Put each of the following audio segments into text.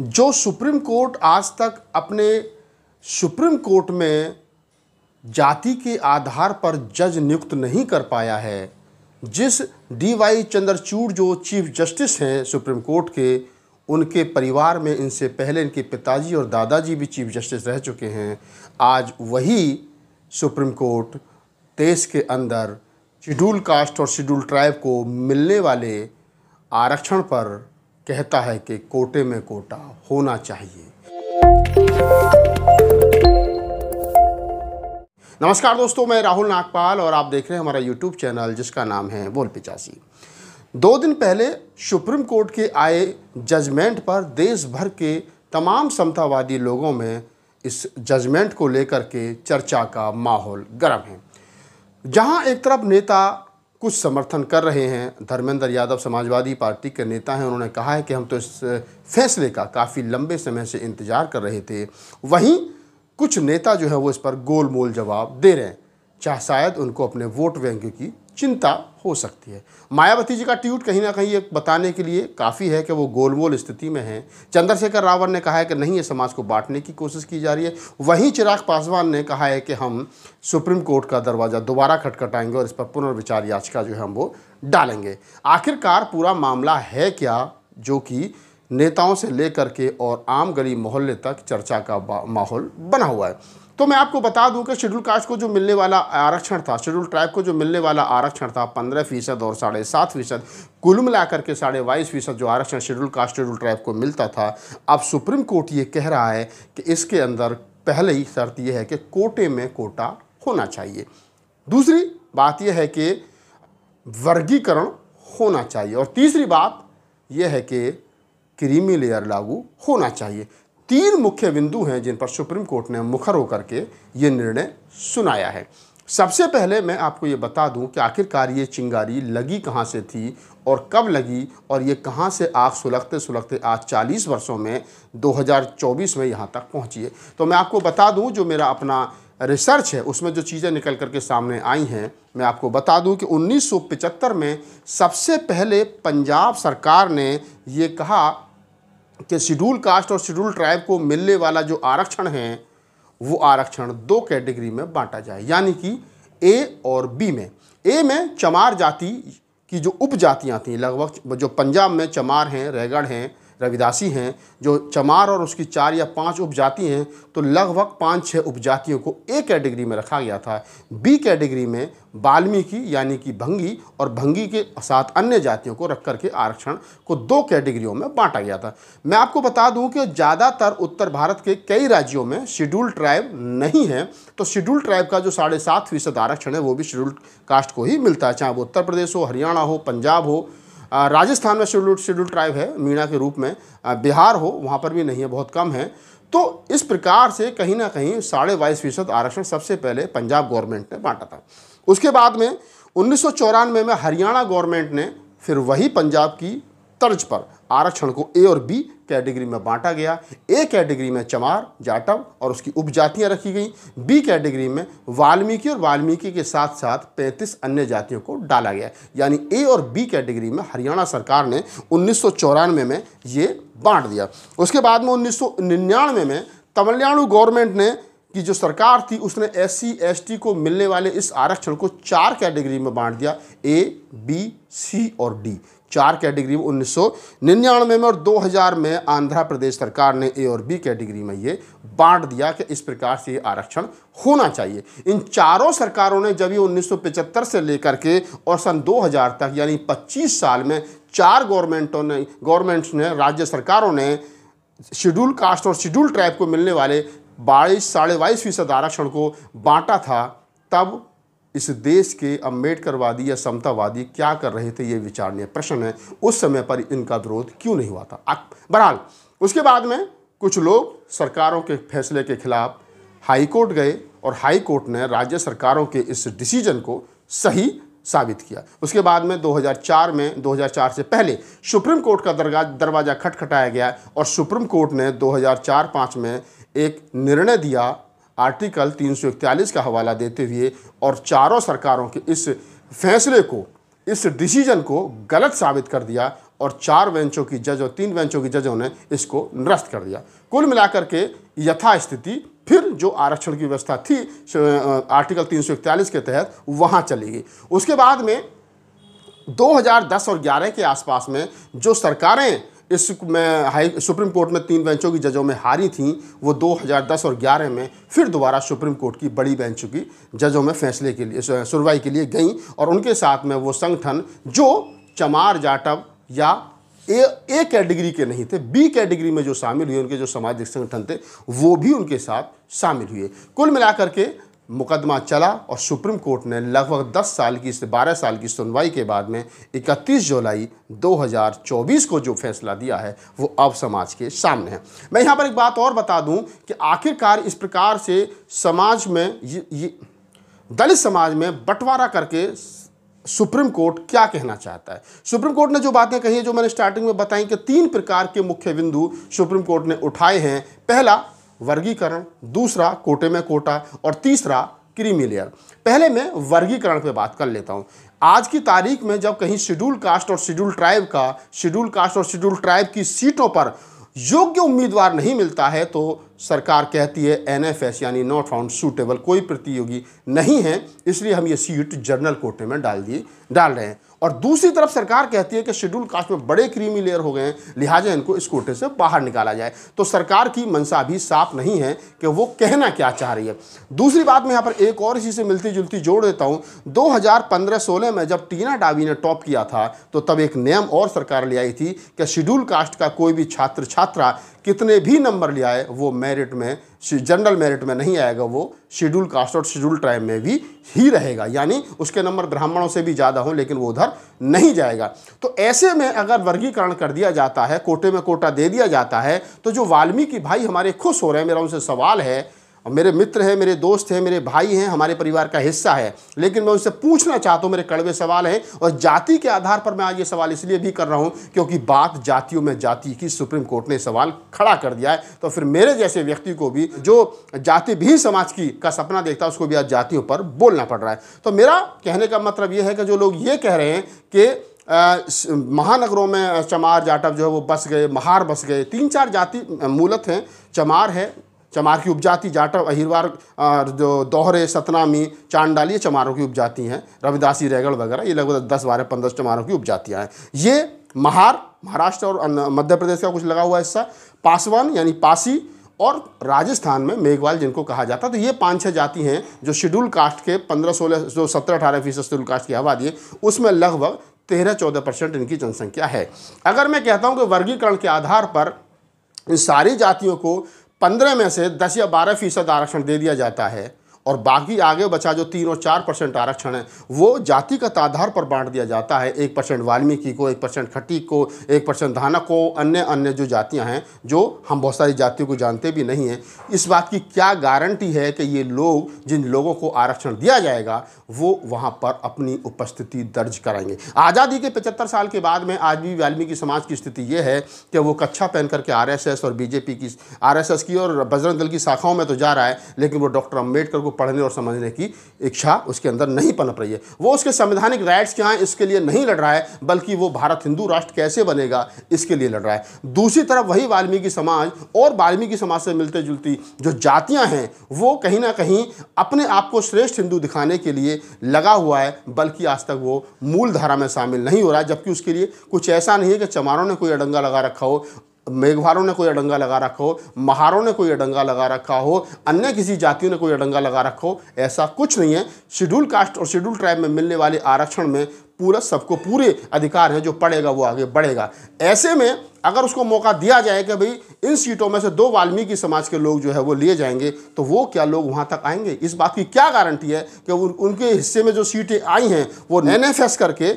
जो supreme court आज तक अपने सुप्रीम कोर्ट में जाति के आधार पर जज नियुक्त नहीं कर पाया है जिस डी वाई चंद्रचूड़ जो चीफ जस्टिस हैं सुप्रीम कोर्ट के उनके परिवार में इनसे पहले इनके पिताजी और दादाजी भी चीफ जस्टिस रह चुके हैं आज वही सुप्रीम कोर्ट देश के अंदर शेड्यूल कास्ट और शेड्यूल ट्राइब को मिलने वाले आरक्षण पर कहता है कि कोटे में कोटा होना चाहिए नमस्कार दोस्तों मैं राहुल नागपाल और आप देख रहे हैं हमारा यूट्यूब चैनल जिसका नाम है बोल पिचासी दो दिन पहले सुप्रीम कोर्ट के आए जजमेंट पर देश भर के तमाम समतावादी लोगों में इस जजमेंट को लेकर के चर्चा का माहौल गर्म है जहां एक तरफ नेता कुछ समर्थन कर रहे हैं धर्मेंद्र यादव समाजवादी पार्टी के नेता हैं उन्होंने कहा है कि हम तो इस फैसले का काफ़ी लंबे समय से इंतज़ार कर रहे थे वहीं कुछ नेता जो है वो इस पर गोलमोल जवाब दे रहे हैं चाहे शायद उनको अपने वोट बैंक की चिंता हो सकती है मायावती जी का ट्वीट कहीं ना कहीं ये बताने के लिए काफ़ी है कि वो गोलमोल स्थिति में हैं चंद्रशेखर रावण ने कहा है कि नहीं ये समाज को बांटने की कोशिश की जा रही है वहीं चिराग पासवान ने कहा है कि हम सुप्रीम कोर्ट का दरवाज़ा दोबारा खटखटाएंगे और इस पर पुनर्विचार याचिका जो है हम वो डालेंगे आखिरकार पूरा मामला है क्या जो कि नेताओं से लेकर के और आम गली मोहल्ले तक चर्चा का माहौल बना हुआ है तो मैं आपको बता दूं कि शेड्यूल कास्ट को जो मिलने वाला आरक्षण था शेड्यूल ट्राइब को जो मिलने वाला आरक्षण था पंद्रह फीसद और साढ़े सात फीसद कुल मिलाकर के साढ़े बाईस फीसद जो आरक्षण शेड्यूल कास्ट शेड्यूल ट्राइब को मिलता था अब सुप्रीम कोर्ट ये कह रहा है कि इसके अंदर पहले ही शर्त यह है कि कोटे में कोटा होना चाहिए दूसरी बात यह है कि वर्गीकरण होना चाहिए और तीसरी बात यह है कि क्रीमी लेयर लागू होना चाहिए तीन मुख्य बिंदु हैं जिन पर सुप्रीम कोर्ट ने मुखर होकर के ये निर्णय सुनाया है सबसे पहले मैं आपको ये बता दूं कि आखिरकार ये चिंगारी लगी कहाँ से थी और कब लगी और ये कहाँ से आग सुलगते सुलगते आज 40 वर्षों में 2024 में यहाँ तक पहुँची है तो मैं आपको बता दूं जो मेरा अपना रिसर्च है उसमें जो चीज़ें निकल करके सामने आई हैं मैं आपको बता दूं कि 1975 में सबसे पहले पंजाब सरकार ने ये कहा कि शेड्यूल कास्ट और शेड्यूल ट्राइब को मिलने वाला जो आरक्षण है वो आरक्षण दो कैटेगरी में बांटा जाए यानी कि ए और बी में ए में चमार जाति की जो उपजातियां थी थीं लगभग जो पंजाब में चमार हैं रेगढ़ हैं रविदासी हैं जो चमार और उसकी चार या पांच उपजाति हैं तो लगभग पाँच छः उपजातियों को ए कैटेगरी में रखा गया था बी कैटेगरी में वाल्मीकि यानी कि भंगी और भंगी के साथ अन्य जातियों को रख करके आरक्षण को दो कैटेगरियों में बांटा गया था मैं आपको बता दूं कि ज़्यादातर उत्तर भारत के कई राज्यों में शेड्यूल ट्राइब नहीं है तो शेड्यूल ट्राइब का जो साढ़े सात फीसद आरक्षण है वो भी शेड्यूल कास्ट को ही मिलता है चाहे वो उत्तर प्रदेश हो हरियाणा हो पंजाब हो राजस्थान में शेड्यूल शेड्यूल ट्राइब है मीणा के रूप में बिहार हो वहाँ पर भी नहीं है बहुत कम है तो इस प्रकार से कहीं ना कहीं साढ़े बाईस फीसद आरक्षण सबसे पहले पंजाब गवर्नमेंट ने बांटा था उसके बाद में उन्नीस में हरियाणा गवर्नमेंट ने फिर वही पंजाब की तर्ज पर आरक्षण को ए और बी कैटेगरी में बांटा गया ए कैटेगरी में चमार जाटव और उसकी उपजातियां रखी गई बी कैटेगरी में वाल्मीकि और वाल्मीकि के साथ साथ 35 अन्य जातियों को डाला गया यानी ए और बी कैटेगरी में हरियाणा सरकार ने उन्नीस में ये बांट दिया उसके बाद में उन्नीस में तमिलनाडु गवर्नमेंट ने कि जो सरकार थी उसने एस सी एस टी को मिलने वाले इस आरक्षण को चार कैटेगरी में बांट दिया ए बी सी और डी चार कैटेगरी में उन्नीस में और 2000 में आंध्र प्रदेश सरकार ने ए और बी कैटेगरी में ये बांट दिया कि इस प्रकार से ये आरक्षण होना चाहिए इन चारों सरकारों ने जब ये उन्नीस से लेकर के और सन 2000 तक यानी 25 साल में चार गवर्नमेंटों ने गवर्नमेंट्स ने राज्य सरकारों ने शेड्यूल कास्ट और शेड्यूल ट्राइब को मिलने वाले बाईस साढ़े बाईस फीसद आरक्षण को बांटा था तब इस देश के अम्बेडकरवादी या समतावादी क्या कर रहे थे ये विचारणीय प्रश्न है उस समय पर इनका विरोध क्यों नहीं हुआ था बहरहाल उसके बाद में कुछ लोग सरकारों के फैसले के खिलाफ हाईकोर्ट गए और हाईकोर्ट ने राज्य सरकारों के इस डिसीजन को सही साबित किया उसके बाद में 2004 में 2004 से पहले सुप्रीम कोर्ट का दरवाज़ा खटखटाया गया और सुप्रीम कोर्ट ने 2004-5 में एक निर्णय दिया आर्टिकल 341 का हवाला देते हुए और चारों सरकारों के इस फैसले को इस डिसीजन को गलत साबित कर दिया और चार बेंचों की जज और तीन बेंचों की जजों ने इसको निरस्त कर दिया कुल मिलाकर के यथास्थिति फिर जो आरक्षण की व्यवस्था थी आर्टिकल 341 के तहत वहाँ चली गई उसके बाद में 2010 और 11 के आसपास में जो सरकारें इस में हाई सुप्रीम कोर्ट में तीन बेंचों की जजों में हारी थी वो 2010 और 11 में फिर दोबारा सुप्रीम कोर्ट की बड़ी बेंचों की जजों में फैसले के लिए सुनवाई के लिए गई और उनके साथ में वो संगठन जो चमार जाटव या ए ए कैटेगरी के नहीं थे बी कैटेगरी में जो शामिल हुए उनके जो सामाजिक संगठन थे वो भी उनके साथ शामिल हुए कुल मिलाकर के मुकदमा चला और सुप्रीम कोर्ट ने लगभग 10 साल की से 12 साल की सुनवाई के बाद में 31 जुलाई 2024 को जो फैसला दिया है वो अब समाज के सामने है मैं यहाँ पर एक बात और बता दूँ कि आखिरकार इस प्रकार से समाज में ये, ये दलित समाज में बंटवारा करके सुप्रीम कोर्ट क्या कहना चाहता है सुप्रीम कोर्ट ने जो बातें कही हैं जो मैंने स्टार्टिंग में बताई कि तीन प्रकार के मुख्य बिंदु सुप्रीम कोर्ट ने उठाए हैं पहला वर्गीकरण दूसरा कोटे में कोटा और तीसरा क्रीमी लेयर पहले मैं वर्गीकरण पे बात कर लेता हूँ आज की तारीख में जब कहीं शेड्यूल कास्ट और शेड्यूल ट्राइब का शेड्यूल कास्ट और शेड्यूल ट्राइब की सीटों पर योग्य उम्मीदवार नहीं मिलता है तो सरकार कहती है एनएफएस यानी नॉट फाउंड सूटेबल कोई प्रतियोगी नहीं है इसलिए हम ये सीट जनरल कोटे में डाल दिए डाल रहे हैं और दूसरी तरफ सरकार कहती है कि शेड्यूल कास्ट में बड़े क्रीमी लेयर हो गए हैं लिहाजा इनको इस कोटे से बाहर निकाला जाए तो सरकार की मंशा भी साफ नहीं है कि वो कहना क्या चाह रही है दूसरी बात मैं यहाँ पर एक और इसी से मिलती जुलती जोड़ देता हूँ 2015-16 में जब टीना डावी ने टॉप किया था तो तब एक नियम और सरकार ले आई थी कि शेड्यूल कास्ट का कोई भी छात्र छात्रा कितने भी नंबर ले आए वो मेरिट में जनरल मेरिट में नहीं आएगा वो शेड्यूल कास्ट और शेड्यूल ट्राइब में भी ही रहेगा यानी उसके नंबर ब्राह्मणों से भी ज़्यादा हों लेकिन वो उधर नहीं जाएगा तो ऐसे में अगर वर्गीकरण कर दिया जाता है कोटे में कोटा दे दिया जाता है तो जो वाल्मीकि भाई हमारे खुश हो रहे हैं मेरा उनसे सवाल है और मेरे मित्र हैं मेरे दोस्त हैं मेरे भाई हैं हमारे परिवार का हिस्सा है लेकिन मैं उनसे पूछना चाहता हूँ मेरे कड़वे सवाल हैं और जाति के आधार पर मैं आज ये सवाल इसलिए भी कर रहा हूँ क्योंकि बात जातियों में जाति की सुप्रीम कोर्ट ने सवाल खड़ा कर दिया है तो फिर मेरे जैसे व्यक्ति को भी जो जाति भी समाज की का सपना देखता है उसको भी आज जातियों पर बोलना पड़ रहा है तो मेरा कहने का मतलब ये है कि जो लोग ये कह रहे हैं कि महानगरों में चमार जाटव जो है वो बस गए महार बस गए तीन चार जाति मूलत हैं चमार है चमार की उपजाति जाटव अहिरवार जो दोहरे सतनामी चांडाली ये चमारों की उपजाति हैं रविदासी रेगड़ वगैरह ये लगभग दस बारह पंद्रह चमारों की उपजातियाँ हैं ये महार महाराष्ट्र और मध्य प्रदेश का कुछ लगा हुआ हिस्सा पासवान यानी पासी और राजस्थान में मेघवाल जिनको कहा जाता है तो ये पाँच छः जाति हैं जो शेड्यूल कास्ट के पंद्रह सोलह जो सत्रह अठारह फीसद शेड्यूल कास्ट की आबादी है उसमें लगभग तेरह चौदह परसेंट इनकी जनसंख्या है अगर मैं कहता हूँ कि वर्गीकरण के आधार पर इन सारी जातियों को पंद्रह में से दस या बारह फीसद आरक्षण दे दिया जाता है और बाकी आगे बचा जो तीन और चार परसेंट आरक्षण है वो जातिगत आधार पर बांट दिया जाता है एक परसेंट वाल्मीकि को एक परसेंट खटीक को एक परसेंट धानक को अन्य अन्य जो जातियां हैं जो हम बहुत सारी जातियों को जानते भी नहीं हैं इस बात की क्या गारंटी है कि ये लोग जिन लोगों को आरक्षण दिया जाएगा वो वहाँ पर अपनी उपस्थिति दर्ज कराएंगे आज़ादी के पचहत्तर साल के बाद में आज भी वाल्मीकि समाज की स्थिति ये है कि वो कच्छा पहन करके आर और बीजेपी की आर की और बजरंग दल की शाखाओं में तो जा रहा है लेकिन वो डॉक्टर अम्बेडकर को पढ़ने और समझने की इच्छा उसके अंदर नहीं पनप रही है वो उसके संवैधानिक राइट्स क्या हैं इसके लिए नहीं लड़ रहा है बल्कि वो भारत हिंदू राष्ट्र कैसे बनेगा इसके लिए लड़ रहा है दूसरी तरफ वही वाल्मीकि समाज और वाल्मीकि समाज से मिलते जुलती जो जातियाँ हैं वो कहीं ना कहीं अपने आप को श्रेष्ठ हिंदू दिखाने के लिए लगा हुआ है बल्कि आज तक वो मूलधारा में शामिल नहीं हो रहा है जबकि उसके लिए कुछ ऐसा नहीं है कि चमारों ने कोई अडंगा लगा रखा हो मेघवारों ने कोई अडंगा लगा रखा हो महारों ने कोई अडंगा लगा रखा हो अन्य किसी जातियों ने कोई अडंगा लगा रखा हो ऐसा कुछ नहीं है शेड्यूल कास्ट और शेड्यूल ट्राइब में मिलने वाले आरक्षण में पूरा सबको पूरे अधिकार हैं जो पढ़ेगा वो आगे बढ़ेगा ऐसे में अगर उसको मौका दिया जाए कि भाई इन सीटों में से दो वाल्मीकि समाज के लोग जो है वो लिए जाएंगे तो वो क्या लोग वहाँ तक आएंगे इस बात की क्या गारंटी है कि उनके हिस्से में जो सीटें आई हैं वो एन करके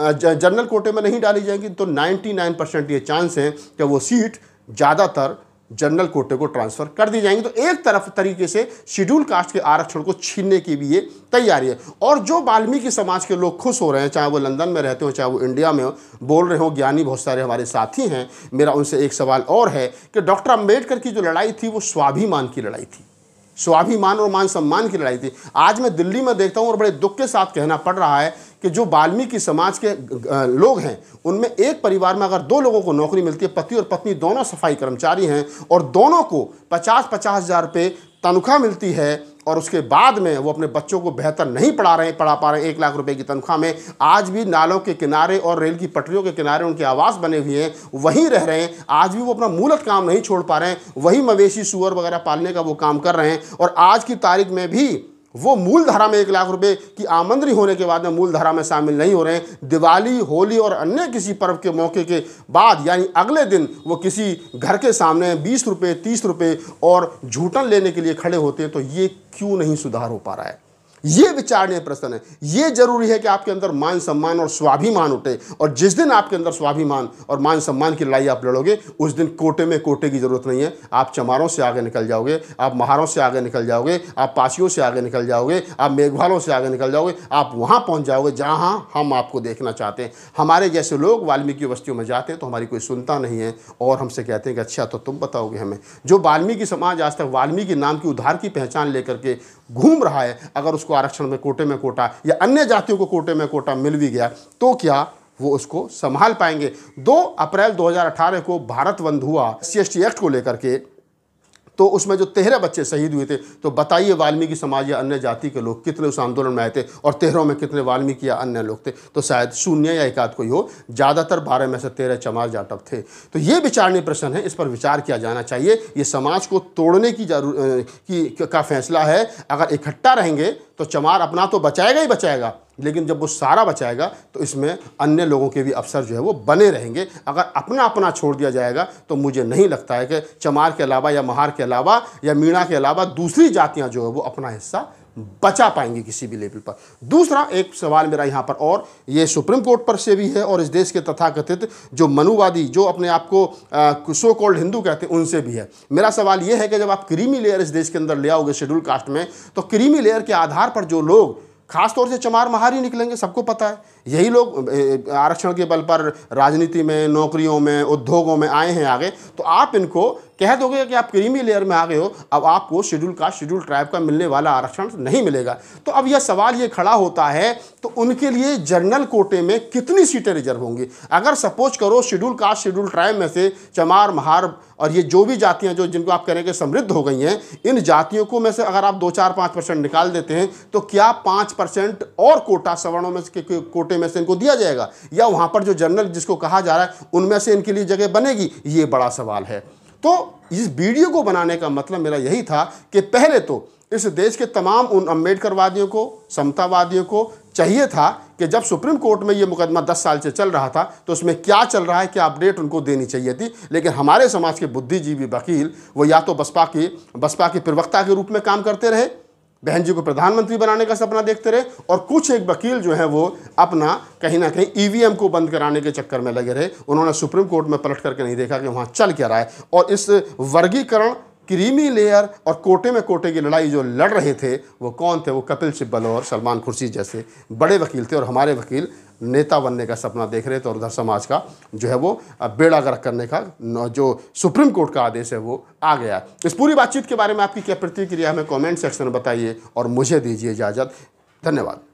जनरल कोटे में नहीं डाली जाएंगी तो 99 परसेंट ये चांस हैं कि वो सीट ज़्यादातर जनरल कोटे को ट्रांसफ़र कर दी जाएंगी तो एक तरफ तरीके से शेड्यूल कास्ट के आरक्षण को छीनने की भी ये तैयारी है और जो वाल्मीकि समाज के लोग खुश हो रहे हैं चाहे वो लंदन में रहते हो चाहे वो इंडिया में हो बोल रहे हो ज्ञानी बहुत सारे हमारे साथी हैं मेरा उनसे एक सवाल और है कि डॉक्टर अम्बेडकर की जो लड़ाई थी वो स्वाभिमान की लड़ाई थी स्वाभिमान और मान सम्मान की लड़ाई थी आज मैं दिल्ली में देखता हूँ और बड़े दुख के साथ कहना पड़ रहा है कि जो वाल्मीकि समाज के लोग हैं उनमें एक परिवार में अगर दो लोगों को नौकरी मिलती है पति और पत्नी दोनों सफाई कर्मचारी हैं और दोनों को पचास पचास हज़ार रुपये तनख्वाह मिलती है और उसके बाद में वो अपने बच्चों को बेहतर नहीं पढ़ा रहे पढ़ा पा रहे एक लाख रुपए की तनख्वाह में आज भी नालों के किनारे और रेल की पटरियों के किनारे उनके आवास बने हुए हैं वहीं रह रहे हैं आज भी वो अपना मूलत काम नहीं छोड़ पा रहे हैं वही मवेशी सुअर वगैरह पालने का वो काम कर रहे हैं और आज की तारीख में भी वो मूल धारा में एक लाख रुपए की आमंदनी होने के बाद में मूल धारा में शामिल नहीं हो रहे हैं दिवाली होली और अन्य किसी पर्व के मौके के बाद यानी अगले दिन वो किसी घर के सामने बीस रुपये तीस रुपये और झूठन लेने के लिए खड़े होते हैं तो ये क्यों नहीं सुधार हो पा रहा है ये विचारणीय प्रश्न है ये जरूरी है कि आपके अंदर मान सम्मान और स्वाभिमान उठे और जिस दिन आपके अंदर स्वाभिमान और मान सम्मान की लड़ाई आप लड़ोगे उस दिन कोटे में कोटे की जरूरत नहीं है आप चमारों से आगे निकल जाओगे आप महारों से आगे निकल जाओगे आप पासियों से आगे निकल जाओगे आप मेघवालों से आगे निकल जाओगे आप वहाँ पहुँच जाओगे जहाँ हम आपको देखना चाहते हैं हमारे जैसे लोग वाल्मीकि बस्तियों में जाते हैं तो हमारी कोई सुनता नहीं है और हमसे कहते हैं कि अच्छा तो तुम बताओगे हमें जो वाल्मीकि समाज आज तक वाल्मीकि नाम की उधार की पहचान लेकर के घूम रहा है अगर उसको आरक्षण में कोटे में कोटा या अन्य जातियों को कोटे में कोटा मिल भी गया तो क्या वो उसको संभाल पाएंगे 2 अप्रैल 2018 को भारत बंद हुआ सी एक्ट को लेकर के तो उसमें जो तेरह बच्चे शहीद हुए थे तो बताइए वाल्मीकि समाज या अन्य जाति के लोग कितने उस आंदोलन में आए थे और तेरहों में कितने वाल्मीकि या अन्य लोग थे तो शायद शून्य या एकाध कोई हो ज़्यादातर बारह में से तेरह चमार जाटव थे तो ये विचारणीय प्रश्न है इस पर विचार किया जाना चाहिए ये समाज को तोड़ने की जरूर की का फैसला है अगर इकट्ठा रहेंगे तो चमार अपना तो बचाएगा ही बचाएगा लेकिन जब वो सारा बचाएगा तो इसमें अन्य लोगों के भी अवसर जो है वो बने रहेंगे अगर अपना अपना छोड़ दिया जाएगा तो मुझे नहीं लगता है कि चमार के अलावा या महार के अलावा या मीणा के अलावा दूसरी जातियाँ जो है वो अपना हिस्सा बचा पाएंगे किसी भी लेवल पर दूसरा एक सवाल मेरा यहाँ पर और ये सुप्रीम कोर्ट पर से भी है और इस देश के तथाकथित जो मनुवादी जो अपने आप को सो कॉल्ड हिंदू कहते हैं उनसे भी है मेरा सवाल ये है कि जब आप क्रीमी लेयर इस देश के अंदर ले आओगे शेड्यूल कास्ट में तो क्रीमी लेयर के आधार पर जो लोग खासतौर से चमार महार ही निकलेंगे सबको पता है यही लोग आरक्षण के बल पर राजनीति में नौकरियों में उद्योगों में आए हैं आगे तो आप इनको कह दोगे कि आप क्रीमी लेयर में आ गए हो अब आपको शेड्यूल कास्ट शेड्यूल ट्राइब का मिलने वाला आरक्षण नहीं मिलेगा तो अब यह सवाल ये खड़ा होता है तो उनके लिए जनरल कोटे में कितनी सीटें रिजर्व होंगी अगर सपोज करो शेड्यूल कास्ट शेड्यूल ट्राइब में से चमार महार और ये जो भी जातियाँ जो जिनको आप कह रहे हैं कि समृद्ध हो गई हैं इन जातियों को में से अगर आप दो चार पाँच परसेंट निकाल देते हैं तो क्या पाँच परसेंट और कोटा सवर्णों में के कोटे में, से इनको दिया जाएगा या वहाँ पर जो जर्नल जिसको कहा जा रहा है उनमें से इनके लिए जगह बनेगी ये बड़ा सवाल है तो इस वीडियो को बनाने का मतलब मेरा यही था कि पहले तो इस देश के तमाम उन अम्बेडकरवादियों को समतावादियों को चाहिए था कि जब सुप्रीम कोर्ट में ये मुकदमा दस साल से चल रहा था तो उसमें क्या चल रहा है क्या अपडेट उनको देनी चाहिए थी लेकिन हमारे समाज के बुद्धिजीवी वकील वो या तो बसपा के बसपा के प्रवक्ता के रूप में काम करते रहे बहन जी को प्रधानमंत्री बनाने का सपना देखते रहे और कुछ एक वकील जो है वो अपना कहीं ना कहीं ईवीएम e को बंद कराने के चक्कर में लगे रहे उन्होंने सुप्रीम कोर्ट में पलट करके नहीं देखा कि वहाँ चल क्या रहा है और इस वर्गीकरण क्रीमी लेयर और कोटे में कोटे की लड़ाई जो लड़ रहे थे वो कौन थे वो कपिल सिब्बल और सलमान खुर्शीद जैसे बड़े वकील थे और हमारे वकील नेता बनने का सपना देख रहे थे और उधर समाज का जो है वो बेड़ा गर्क करने का जो सुप्रीम कोर्ट का आदेश है वो आ गया इस पूरी बातचीत के बारे में आपकी क्या प्रतिक्रिया हमें कॉमेंट सेक्शन में बताइए और मुझे दीजिए इजाज़त धन्यवाद